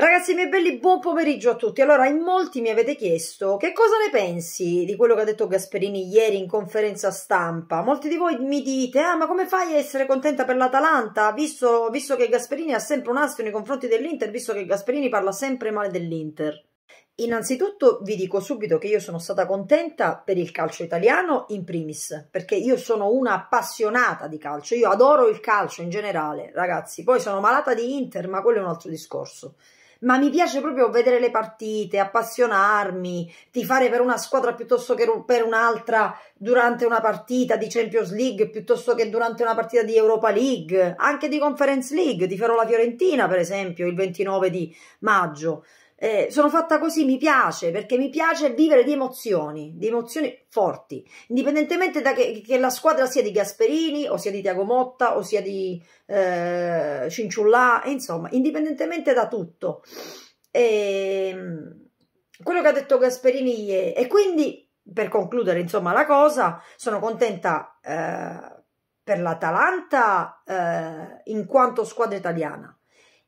Ragazzi miei belli, buon pomeriggio a tutti. Allora, in molti mi avete chiesto che cosa ne pensi di quello che ha detto Gasperini ieri in conferenza stampa. Molti di voi mi dite, ah ma come fai a essere contenta per l'Atalanta, visto, visto, che Gasperini ha sempre un astio nei confronti dell'Inter, visto che Gasperini parla sempre male dell'Inter. Innanzitutto vi dico subito che io sono stata contenta per il calcio italiano in primis, perché io sono una appassionata di calcio, io adoro il calcio in generale, ragazzi. Poi sono malata di Inter, ma quello è un altro discorso ma mi piace proprio vedere le partite, appassionarmi, tifare per una squadra piuttosto che per un'altra durante una partita di Champions League, piuttosto che durante una partita di Europa League, anche di Conference League, tiferò la Fiorentina per esempio il 29 di maggio eh, sono fatta così, mi piace, perché mi piace vivere di emozioni, di emozioni forti, indipendentemente da che, che la squadra sia di Gasperini o sia di Tiago Motta o sia di eh, Cinciullà, insomma, indipendentemente da tutto. E, ehm, quello che ha detto Gasperini ieri, e quindi per concludere insomma la cosa, sono contenta eh, per l'Atalanta eh, in quanto squadra italiana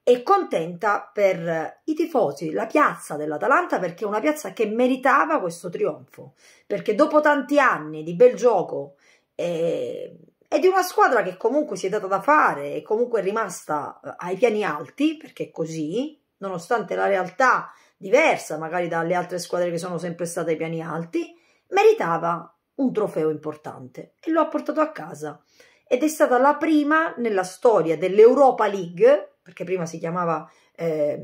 e contenta per i tifosi, la piazza dell'Atalanta perché è una piazza che meritava questo trionfo, perché dopo tanti anni di bel gioco e, eh, e di una squadra che comunque si è data da fare e comunque è rimasta eh, ai piani alti, perché così, nonostante la realtà diversa magari dalle altre squadre che sono sempre state ai piani alti, meritava un trofeo importante e lo ha portato a casa. Ed è stata la prima nella storia dell'Europa League perché prima si chiamava eh,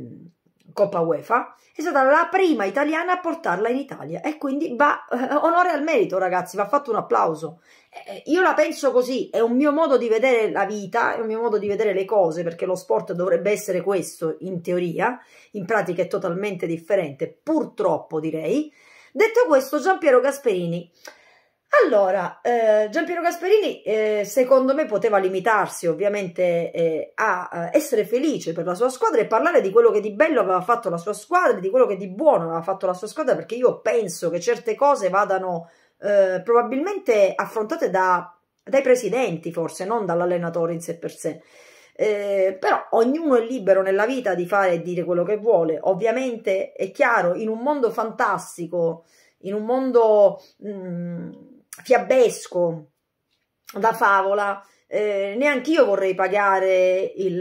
Coppa UEFA, è stata la prima italiana a portarla in Italia e quindi va, eh, onore al merito ragazzi, va fatto un applauso. Eh, eh, io la penso così, è un mio modo di vedere la vita, è un mio modo di vedere le cose, perché lo sport dovrebbe essere questo in teoria, in pratica è totalmente differente, purtroppo direi. Detto questo, Gian Piero Gasperini allora, eh, Giampiero Gasperini eh, secondo me poteva limitarsi ovviamente eh, a eh, essere felice per la sua squadra e parlare di quello che di bello aveva fatto la sua squadra, di quello che di buono aveva fatto la sua squadra, perché io penso che certe cose vadano eh, probabilmente affrontate da, dai presidenti forse, non dall'allenatore in sé per sé. Eh, però ognuno è libero nella vita di fare e dire quello che vuole. Ovviamente è chiaro, in un mondo fantastico, in un mondo mh, mm, fiabesco da favola, eh, neanche io vorrei pagare il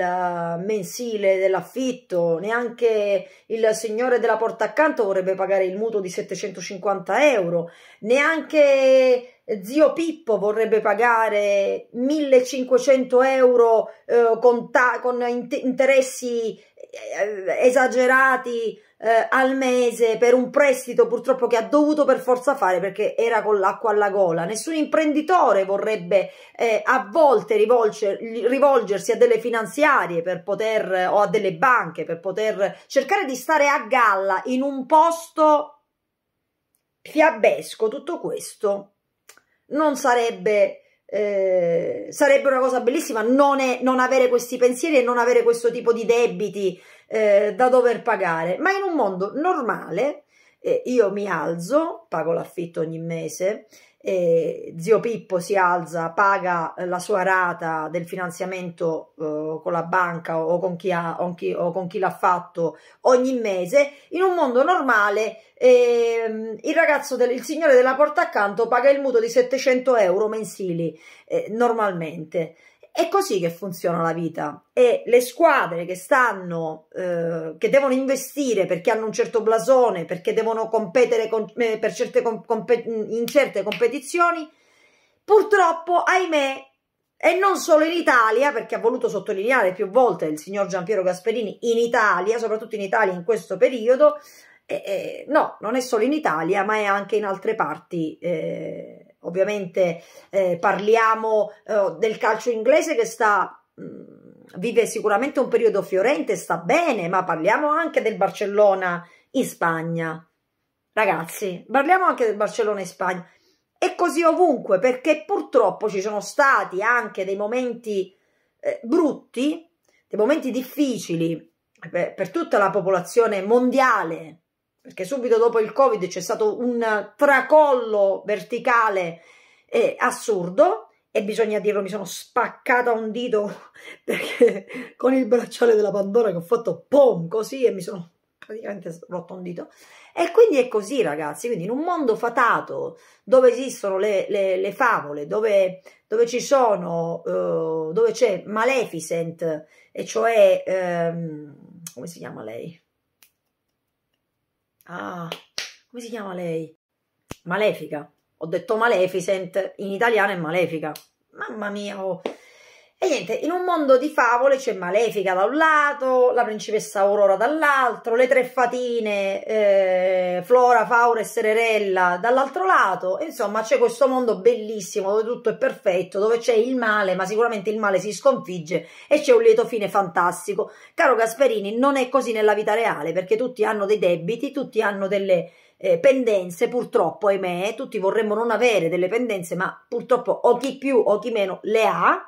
mensile dell'affitto, neanche il signore della porta accanto vorrebbe pagare il mutuo di 750 euro, neanche Zio Pippo vorrebbe pagare 1500 euro eh, con, con interessi eh, esagerati eh, al mese per un prestito purtroppo che ha dovuto per forza fare perché era con l'acqua alla gola. Nessun imprenditore vorrebbe eh, a volte rivolgersi a delle finanziarie per poter, o a delle banche per poter cercare di stare a galla in un posto fiabesco. Tutto questo non sarebbe, eh, sarebbe una cosa bellissima non, è, non, avere questi pensieri e non avere questo tipo di debiti eh, da dover pagare, ma in un mondo normale eh, io mi alzo, pago l'affitto ogni mese, eh, zio Pippo si alza, paga la sua rata del finanziamento eh, con la banca o con chi, ha, o chi, o con chi l'ha fatto ogni mese, in un mondo normale eh, il ragazzo, del, il signore della porta accanto paga il mutuo di 700 euro mensili eh, normalmente. È così che funziona la vita e le squadre che stanno, eh, che devono investire perché hanno un certo blasone, perché devono competere con, eh, per certe com, compet, in certe competizioni, purtroppo, ahimè, e non solo in Italia, perché ha voluto sottolineare più volte il signor Giampiero Gasperini, in Italia, soprattutto in Italia in questo periodo, eh, eh no, non è solo in Italia, ma è anche in altre parti eh, ovviamente eh, parliamo eh, del calcio inglese che sta mh, mm, vive sicuramente un periodo fiorente, sta bene, ma parliamo anche del Barcellona in Spagna. Ragazzi, parliamo anche del Barcellona in Spagna. E così ovunque, perché purtroppo ci sono stati anche dei momenti eh, brutti, dei momenti difficili per, eh, per tutta la popolazione mondiale, perché subito dopo il Covid c'è stato un tracollo verticale eh, assurdo e bisogna dirlo, mi sono spaccata un dito perché con il bracciale della Pandora che ho fatto pom così e mi sono praticamente rotto un dito. E quindi è così, ragazzi. Quindi, in un mondo fatato dove esistono le, le, le favole, dove, dove, ci sono, eh, dove c'è Maleficent, e cioè, ehm, come si chiama lei? Ah, come si chiama lei? Malefica. Ho detto Maleficent, in italiano è Malefica. Mamma mia, oh. E niente, in un mondo di favole c'è Malefica da un lato, la principessa Aurora dall'altro, le tre fatine, eh, Flora, Faura e Sererella dall'altro lato. Insomma, c'è questo mondo bellissimo dove tutto è perfetto, dove c'è il male, ma sicuramente il male si sconfigge e c'è un lieto fine fantastico. Caro Gasperini, non è così nella vita reale perché tutti hanno dei debiti, tutti hanno delle... Eh, pendenze, purtroppo, ahimè, tutti vorremmo non avere delle pendenze, ma purtroppo o chi più o chi meno le ha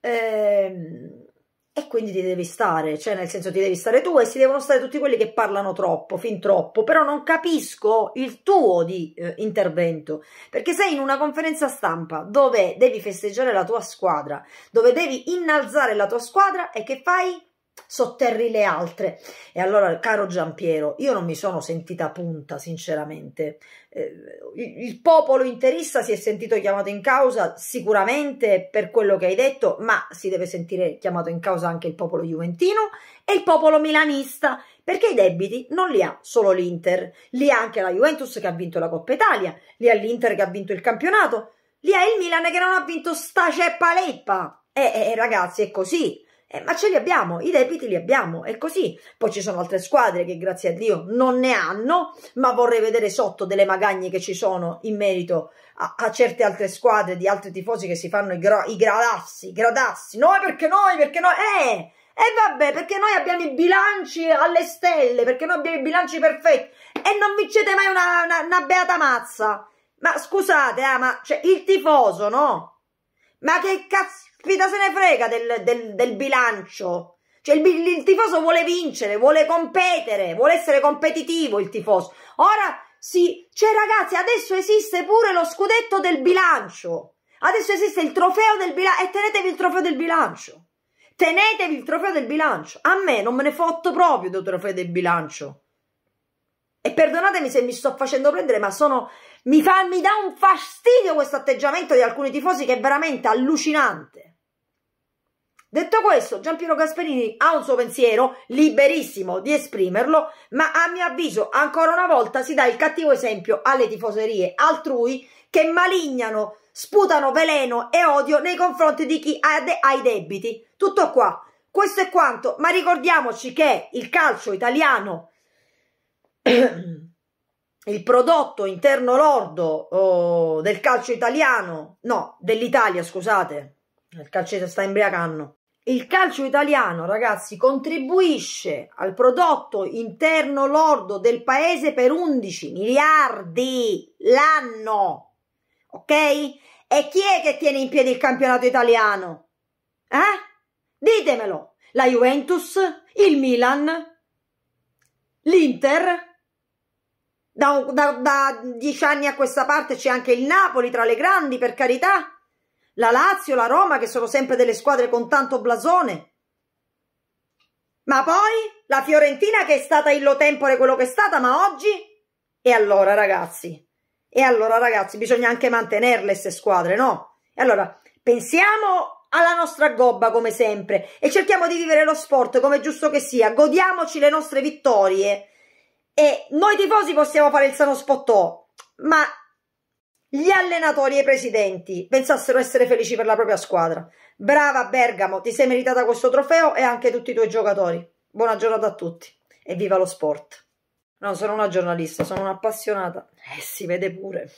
Ehm, e quindi ti devi stare, cioè nel senso ti devi stare tu e si devono stare tutti quelli che parlano troppo, fin troppo, però non capisco il tuo di eh, intervento, perché sei in una conferenza stampa dove devi festeggiare la tua squadra, dove devi innalzare la tua squadra e che fai? sotterri le altre. E allora, caro Giampiero, io non mi sono sentita punta, sinceramente. Eh, il, popolo interista si è sentito chiamato in causa sicuramente per quello che hai detto, ma si deve sentire chiamato in causa anche il popolo juventino e il popolo milanista, perché i debiti non li ha solo l'Inter, li ha anche la Juventus che ha vinto la Coppa Italia, li ha l'Inter che ha vinto il campionato, li ha il Milan che non ha vinto sta ceppa leppa. E eh, eh, eh, ragazzi, è così eh, ma ce li abbiamo, i debiti li abbiamo, è così. Poi ci sono altre squadre che grazie a Dio non ne hanno, ma vorrei vedere sotto delle magagne che ci sono in merito a, a certe altre squadre di altri tifosi che si fanno i, gra, i gradassi, gradassi. Noi perché noi, perché noi, eh, eh vabbè, perché noi abbiamo i bilanci alle stelle, perché noi abbiamo i bilanci perfetti e non vincete mai una, una, una beata mazza. Ma scusate, ah, ma cioè, il tifoso, no? Ma che cazzo Fida se ne frega del, del, del bilancio. Cioè il, il, tifoso vuole vincere, vuole competere, vuole essere competitivo il tifoso. Ora sì, cioè ragazzi, adesso esiste pure lo scudetto del bilancio. Adesso esiste il trofeo del bilancio e tenetevi il trofeo del bilancio. Tenetevi il trofeo del bilancio. A me non me ne fotto proprio del trofeo del bilancio. E perdonatemi se mi sto facendo prendere, ma sono mi fa mi dà un fastidio questo atteggiamento di alcuni tifosi che è veramente allucinante. Detto questo, Giampiero Gasperini ha un suo pensiero, liberissimo di esprimerlo, ma a mio avviso ancora una volta si dà il cattivo esempio alle tifoserie altrui che malignano, sputano veleno e odio nei confronti di chi ha, de ha i debiti. Tutto qua. Questo è quanto, ma ricordiamoci che il calcio italiano, il prodotto interno lordo oh, del calcio italiano, no, dell'Italia, scusate, il calcio sta imbriacando il calcio italiano, ragazzi, contribuisce al prodotto interno lordo del paese per 11 miliardi l'anno. Ok? E chi è che tiene in piedi il campionato italiano? Eh? Ditemelo. La Juventus, il Milan, l'Inter. Da, da, da dieci anni a questa parte c'è anche il Napoli tra le grandi, per carità la Lazio, la Roma, che sono sempre delle squadre con tanto blasone. Ma poi la Fiorentina che è stata illo tempore quello che è stata, ma oggi? E allora ragazzi, e allora ragazzi, bisogna anche mantenerle queste squadre, no? E allora, pensiamo alla nostra gobba come sempre e cerchiamo di vivere lo sport come giusto che sia, godiamoci le nostre vittorie e noi tifosi possiamo fare il sano spottò, ma gli allenatori e i presidenti pensassero essere felici per la propria squadra. Brava Bergamo, ti sei meritata questo trofeo e anche tutti i tuoi giocatori. Buona giornata a tutti e viva lo sport. Non sono una giornalista, sono un'appassionata. Eh, si vede pure.